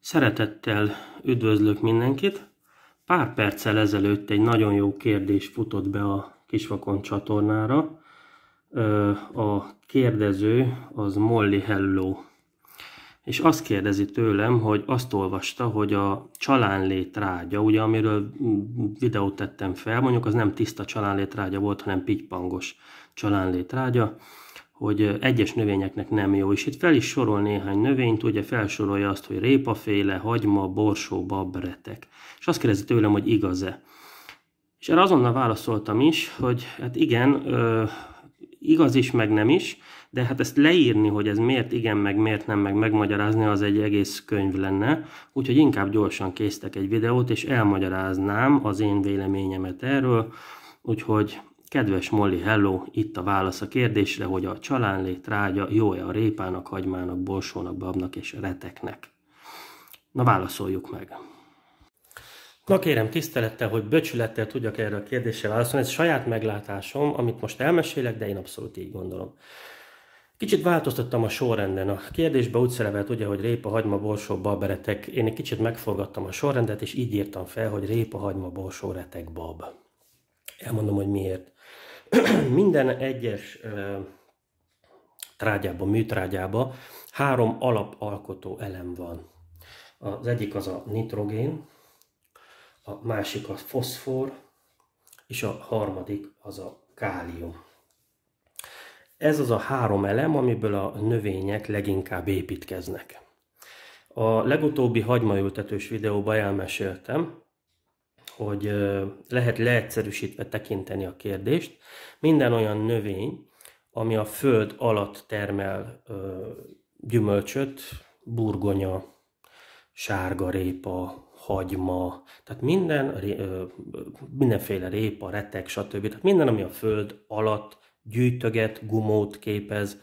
Szeretettel üdvözlök mindenkit! Pár perccel ezelőtt egy nagyon jó kérdés futott be a Kisvakon csatornára. A kérdező az Molly Hello és azt kérdezi tőlem, hogy azt olvasta, hogy a csalánlét rágya, ugye amiről videót tettem fel, mondjuk az nem tiszta csalánlét rágya volt, hanem pitypangos csalánlét rágya, hogy egyes növényeknek nem jó, és itt fel is sorol néhány növényt, ugye felsorolja azt, hogy répaféle, hagyma, borsó, babretek. És azt kérdezi tőlem, hogy igaz-e. És erre azonnal válaszoltam is, hogy hát igen, igaz is, meg nem is, de hát ezt leírni, hogy ez miért igen, meg miért nem, meg megmagyarázni, az egy egész könyv lenne, úgyhogy inkább gyorsan késztek egy videót, és elmagyaráznám az én véleményemet erről, úgyhogy kedves Molly, hello, itt a válasz a kérdésre, hogy a csalánlét rágya jó-e a répának, hagymának, borsónak, babnak és reteknek. Na válaszoljuk meg! Na kérem, tisztelettel, hogy böcsülettel tudjak erre a kérdésre válaszolni. Ez saját meglátásom, amit most elmesélek, de én abszolút így gondolom. Kicsit változtattam a sorrenden. A kérdésbe úgy szerepelt ugye, hogy répa, hagyma, borsó, bab, retek. Én egy kicsit megforgattam a sorrendet, és így írtam fel, hogy répa, hagyma, borsó, retek, bab. Elmondom, hogy miért. Minden egyes trágyába, műtrágyába három alapalkotó elem van. Az egyik az a nitrogén, a másik a foszfor, és a harmadik az a kálium. Ez az a három elem, amiből a növények leginkább építkeznek. A legutóbbi hagymaültetős videóban elmeséltem, hogy lehet leegyszerűsítve tekinteni a kérdést. Minden olyan növény, ami a föld alatt termel gyümölcsöt, burgonya, sárgarépa, hagyma, tehát minden, mindenféle répa, retek, stb. Tehát minden, ami a föld alatt gyűjtöget, gumót képez,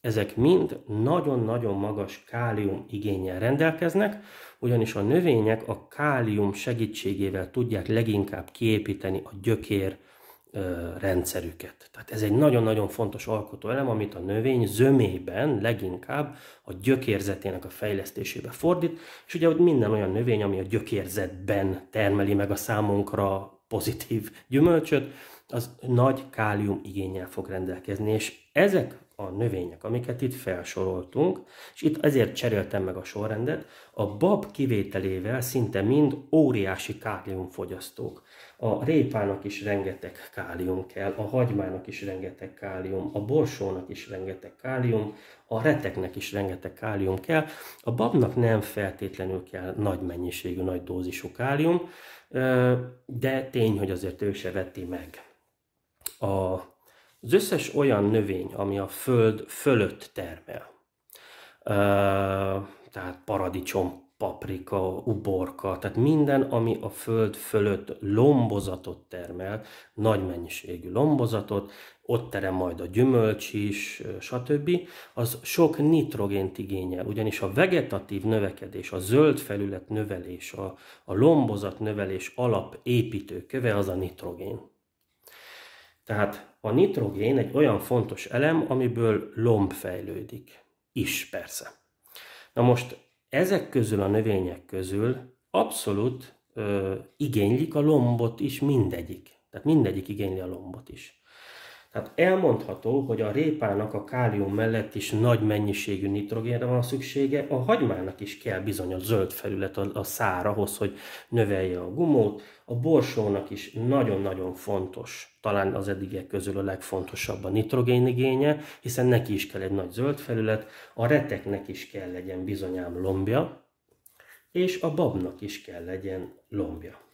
ezek mind nagyon-nagyon magas kálium igényel rendelkeznek, ugyanis a növények a kálium segítségével tudják leginkább kiépíteni a gyökér rendszerüket. Tehát ez egy nagyon-nagyon fontos alkotóelem, amit a növény zömében leginkább a gyökérzetének a fejlesztésébe fordít, és ugye ott minden olyan növény, ami a gyökérzetben termeli meg a számunkra pozitív gyümölcsöt, az nagy kálium igényel fog rendelkezni, és ezek a növények, amiket itt felsoroltunk, és itt ezért cseréltem meg a sorrendet, a bab kivételével szinte mind óriási káliumfogyasztók. A répának is rengeteg kálium kell, a hagymának is rengeteg kálium, a borsónak is rengeteg kálium, a reteknek is rengeteg kálium kell. A babnak nem feltétlenül kell nagy mennyiségű, nagy dózisú kálium, de tény, hogy azért ő se veti meg a az összes olyan növény, ami a föld fölött termel, tehát paradicsom, paprika, uborka, tehát minden, ami a föld fölött lombozatot termel, nagy mennyiségű lombozatot, ott terem majd a gyümölcs is, stb., az sok nitrogént igényel, ugyanis a vegetatív növekedés, a zöld felület növelés, a, a lombozat növelés alap építőköve az a nitrogén. Tehát a nitrogén egy olyan fontos elem, amiből lomb fejlődik. Is persze. Na most ezek közül a növények közül abszolút ö, igénylik a lombot is mindegyik. Tehát mindegyik igényli a lombot is. Tehát elmondható, hogy a répának a kálium mellett is nagy mennyiségű nitrogénre van szüksége, a hagymának is kell bizony a zöld felület a, a szár ahhoz, hogy növelje a gumót, a borsónak is nagyon-nagyon fontos, talán az eddigiek közül a legfontosabb a nitrogén igénye, hiszen neki is kell egy nagy zöld felület, a reteknek is kell legyen bizonyám lombja, és a babnak is kell legyen lombja.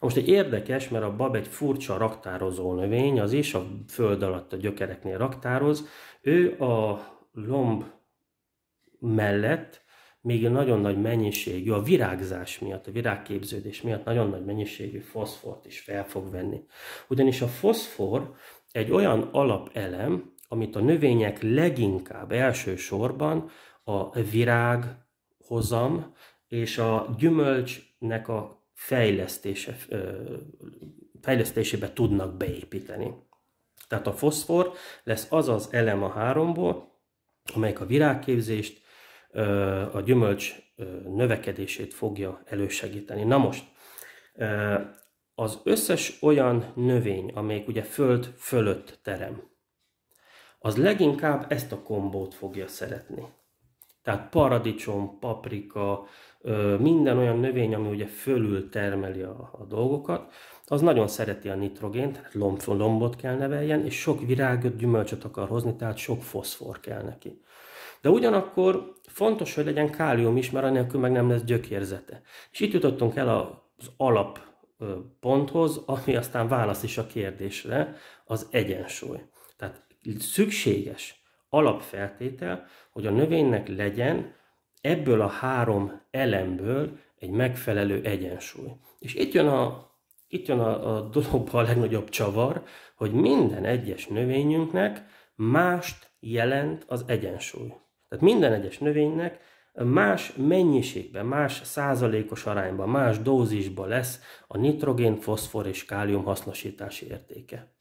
Most egy érdekes, mert a bab egy furcsa raktározó növény, az is a föld alatt a gyökereknél raktároz. Ő a lomb mellett még nagyon nagy mennyiségű, a virágzás miatt, a virágképződés miatt nagyon nagy mennyiségű foszfort is fel fog venni. Ugyanis a foszfor egy olyan alapelem, amit a növények leginkább elsősorban a virág hozam és a gyümölcsnek a fejlesztése, fejlesztésébe tudnak beépíteni. Tehát a foszfor lesz az az elem a háromból, amelyik a virágképzést, a gyümölcs növekedését fogja elősegíteni. Na most, az összes olyan növény, amelyik ugye föld fölött terem, az leginkább ezt a kombót fogja szeretni. Tehát paradicsom, paprika, minden olyan növény, ami ugye fölül termeli a, a dolgokat, az nagyon szereti a nitrogént, tehát lomb, lombot kell neveljen, és sok virágot, gyümölcsöt akar hozni, tehát sok foszfor kell neki. De ugyanakkor fontos, hogy legyen kálium is, mert anélkül meg nem lesz gyökérzete. És itt jutottunk el az alap ponthoz, ami aztán válasz is a kérdésre, az egyensúly. Tehát szükséges alapfeltétel, hogy a növénynek legyen ebből a három elemből egy megfelelő egyensúly. És itt jön a, itt jön a, a dologba a legnagyobb csavar, hogy minden egyes növényünknek mást jelent az egyensúly. Tehát minden egyes növénynek más mennyiségben, más százalékos arányban, más dózisban lesz a nitrogén, foszfor és kálium hasznosítási értéke.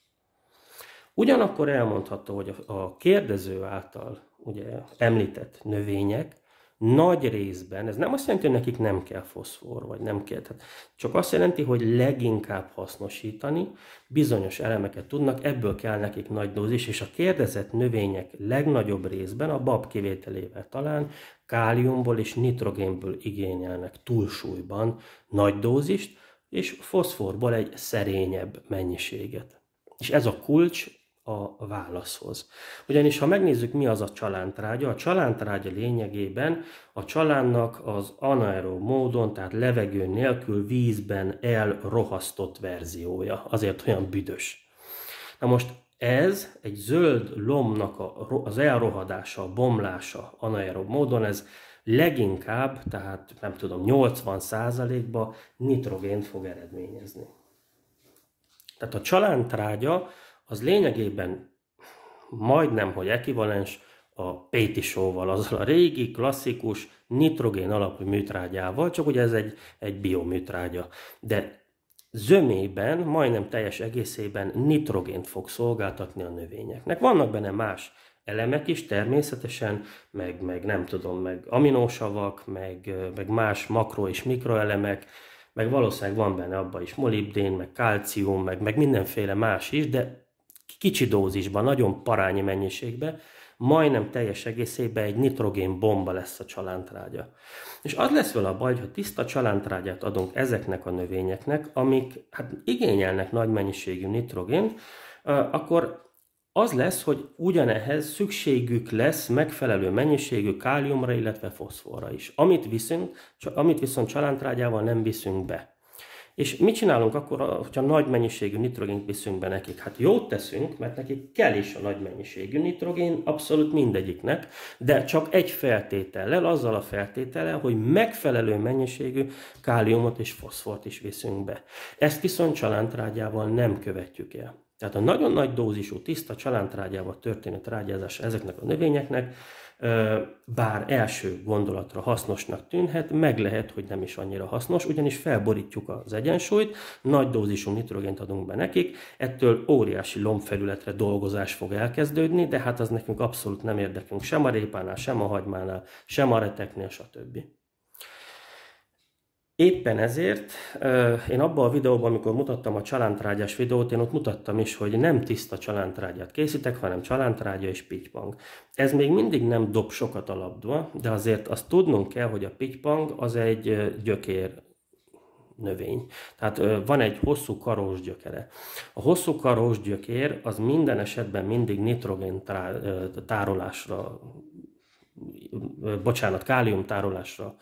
Ugyanakkor elmondható, hogy a kérdező által ugye említett növények nagy részben, ez nem azt jelenti, hogy nekik nem kell foszfor, vagy nem kell, tehát csak azt jelenti, hogy leginkább hasznosítani, bizonyos elemeket tudnak, ebből kell nekik nagy dózis, és a kérdezett növények legnagyobb részben, a bab kivételével talán, káliumból és nitrogénből igényelnek túlsúlyban nagy dózist, és foszforból egy szerényebb mennyiséget. És ez a kulcs a válaszhoz. Ugyanis ha megnézzük, mi az a csalántrágya, a csalántrágya lényegében a csalánnak az anaerób módon, tehát levegő nélkül vízben elrohasztott verziója, azért olyan büdös. Na most ez egy zöld lomnak a, az elrohadása, a bomlása anaerob módon, ez leginkább, tehát nem tudom, 80%-ba nitrogént fog eredményezni. Tehát a csalántrágya az lényegében majdnem, hogy ekivalens a Péti sóval azzal a régi, klasszikus, nitrogén alapú műtrágyával, csak ugye ez egy, egy bioműtrágya. De zömében, majdnem teljes egészében nitrogént fog szolgáltatni a növényeknek. Vannak benne más elemek is természetesen, meg, meg nem tudom, meg aminósavak, meg, meg más makro és mikroelemek, meg valószínűleg van benne abban is molibdén, meg kalcium, meg, meg mindenféle más is, de kicsi dózisban, nagyon parányi mennyiségben, majdnem teljes egészében egy nitrogén bomba lesz a csalántrágya. És az lesz vele a baj, ha tiszta csalántrágyát adunk ezeknek a növényeknek, amik hát igényelnek nagy mennyiségű nitrogént, akkor az lesz, hogy ugyanehhez szükségük lesz megfelelő mennyiségű káliumra, illetve foszforra is, amit, viszont, amit viszont csalántrágyával nem viszünk be. És mit csinálunk akkor, hogyha nagy mennyiségű nitrogént viszünk be nekik? Hát jót teszünk, mert nekik kell is a nagy mennyiségű nitrogén, abszolút mindegyiknek, de csak egy feltétellel, azzal a feltétellel, hogy megfelelő mennyiségű káliumot és foszfort is viszünk be. Ezt viszont csalántrágyával nem követjük el. Tehát a nagyon nagy dózisú, tiszta csalántrágyával történő trágyázás ezeknek a növényeknek bár első gondolatra hasznosnak tűnhet, meg lehet, hogy nem is annyira hasznos, ugyanis felborítjuk az egyensúlyt, nagy dózisú nitrogént adunk be nekik, ettől óriási lombfelületre dolgozás fog elkezdődni, de hát az nekünk abszolút nem érdekünk sem a répánál, sem a hagymánál, sem a reteknél, stb. Éppen ezért én abban a videóban, amikor mutattam a csalántrágyás videót, én ott mutattam is, hogy nem tiszta csalántrágyát készítek, hanem csalántrágya és pitypang. Ez még mindig nem dob sokat a labdva, de azért azt tudnunk kell, hogy a pitypang az egy gyökér növény. Tehát van egy hosszú karós gyökere. A hosszú karós gyökér az minden esetben mindig nitrogén tárolásra, bocsánat, kálium tárolásra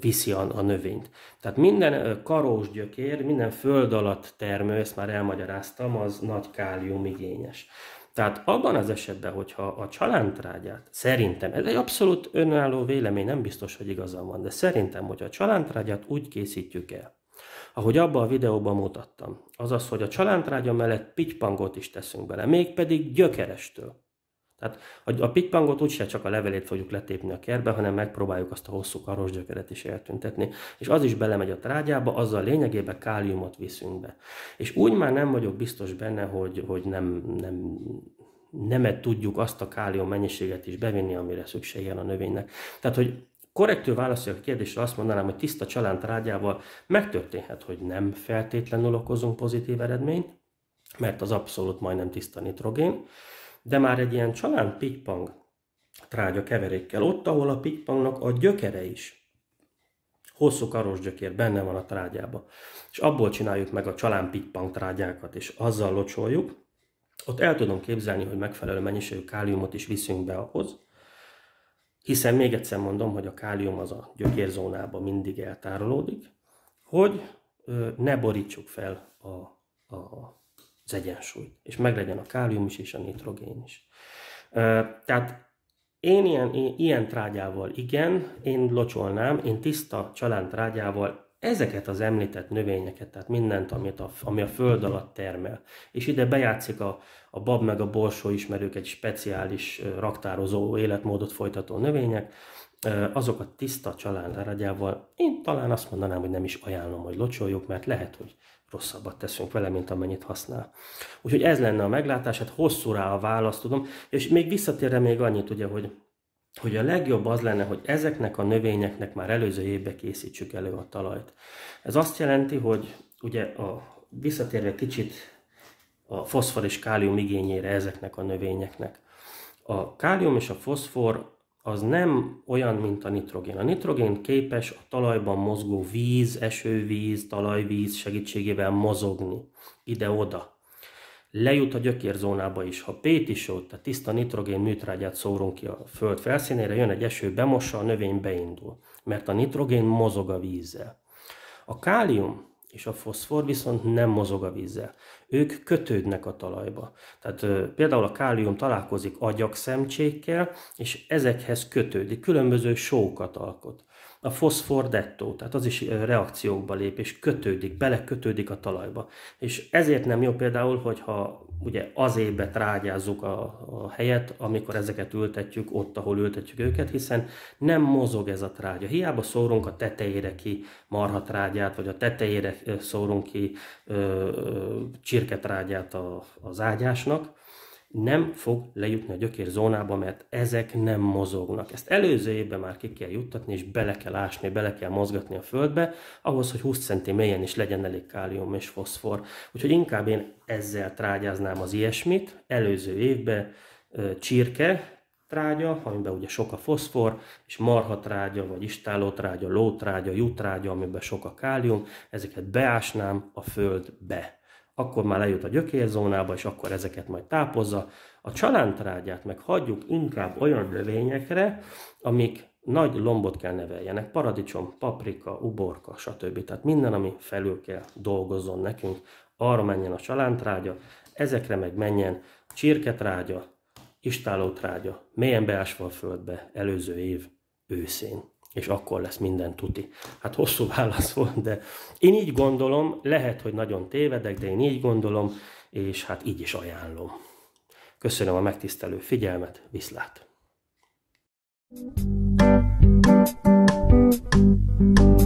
viszi a, a növényt. Tehát minden karós gyökér, minden föld alatt termő, ezt már elmagyaráztam, az nagy kálium igényes. Tehát abban az esetben, hogyha a csalántrágyát, szerintem, ez egy abszolút önálló vélemény, nem biztos, hogy igazam van, de szerintem, hogyha a csalántrágyát úgy készítjük el, ahogy abban a videóban mutattam, azaz, hogy a csalántrágya mellett pitypangot is teszünk bele, mégpedig gyökerestől. Tehát a, a pikpangot úgyse csak a levelét fogjuk letépni a kertbe, hanem megpróbáljuk azt a hosszú karos gyökeret is eltüntetni. És az is belemegy a trágyába, azzal lényegében káliumot viszünk be. És úgy már nem vagyok biztos benne, hogy, hogy nem, nem, nem tudjuk azt a kálium mennyiséget is bevinni, amire szüksége a növénynek. Tehát, hogy korrektül válaszolja a kérdésre azt mondanám, hogy tiszta család trágyával megtörténhet, hogy nem feltétlenül okozunk pozitív eredményt, mert az abszolút majdnem tiszta nitrogén, de már egy ilyen csalán pikpang trágya keverékkel, ott, ahol a pikpangnak a gyökere is, hosszú karos gyökér benne van a trágyába, és abból csináljuk meg a csalán pikpang trágyákat, és azzal locsoljuk, ott el tudom képzelni, hogy megfelelő mennyiségű káliumot is viszünk be ahhoz, hiszen még egyszer mondom, hogy a kálium az a gyökérzónába mindig eltárolódik, hogy ne borítsuk fel a, a az egyensúlyt, és meglegyen a kálium is, és a nitrogén is. Tehát én ilyen, én ilyen trágyával igen, én locsolnám, én tiszta csalán trágyával ezeket az említett növényeket, tehát mindent, amit a, ami a föld alatt termel, és ide bejátszik a, a bab meg a borsó ismerők egy speciális raktározó életmódot folytató növények, azok a tiszta család áragyával, én talán azt mondanám, hogy nem is ajánlom, hogy locsoljuk, mert lehet, hogy rosszabbat teszünk vele, mint amennyit használ. Úgyhogy ez lenne a meglátás, hát hosszú rá a választ, tudom, és még visszatérre még annyit ugye, hogy hogy a legjobb az lenne, hogy ezeknek a növényeknek már előző évben készítsük elő a talajt. Ez azt jelenti, hogy ugye a, visszatérve kicsit a foszfor és kálium igényére ezeknek a növényeknek. A kálium és a foszfor az nem olyan, mint a nitrogén. A nitrogén képes a talajban mozgó víz, esővíz, talajvíz segítségével mozogni ide-oda. Lejut a gyökérzónába is. Ha is ott. tehát tiszta nitrogén műtrágyát szórunk ki a föld felszínére, jön egy eső, bemossa, a növény beindul. Mert a nitrogén mozog a vízzel. A kálium és a foszfor viszont nem mozog a vízzel. Ők kötődnek a talajba. Tehát ö, például a kálium találkozik agyakszemcsékkel, és ezekhez kötődik, különböző sókat alkot a foszfor tehát az is reakciókba lép, és kötődik, belekötődik a talajba. És ezért nem jó például, hogyha ugye évbe trágyázzuk a, a helyet, amikor ezeket ültetjük ott, ahol ültetjük őket, hiszen nem mozog ez a trágya. Hiába szórunk a tetejére ki marhatrágyát, vagy a tetejére szórunk ki ö, ö, csirketrágyát a, az ágyásnak, nem fog lejutni a zónába, mert ezek nem mozognak. Ezt előző évben már ki kell juttatni, és bele kell ásni, bele kell mozgatni a földbe, ahhoz, hogy 20 cm mélyen is legyen elég kálium és foszfor. Úgyhogy inkább én ezzel trágyáznám az ilyesmit. Előző évben csirke, trágya, amiben ugye sok a foszfor, és marha trágya vagy trágya, trágya, lótrágya, jutrágya, amiben sok a kálium, ezeket beásnám a földbe akkor már lejut a gyökérzónába, és akkor ezeket majd tápozza. A csalántrágyát meg hagyjuk inkább olyan növényekre, amik nagy lombot kell neveljenek, paradicsom, paprika, uborka, stb. Tehát minden, ami felül kell dolgozzon nekünk, arra menjen a csalántrágya, ezekre meg menjen csirketrágya, istálótrágya, mélyen beásva a földbe előző év őszén és akkor lesz minden tuti. Hát hosszú válasz volt, de én így gondolom, lehet, hogy nagyon tévedek, de én így gondolom, és hát így is ajánlom. Köszönöm a megtisztelő figyelmet, viszlát! thank you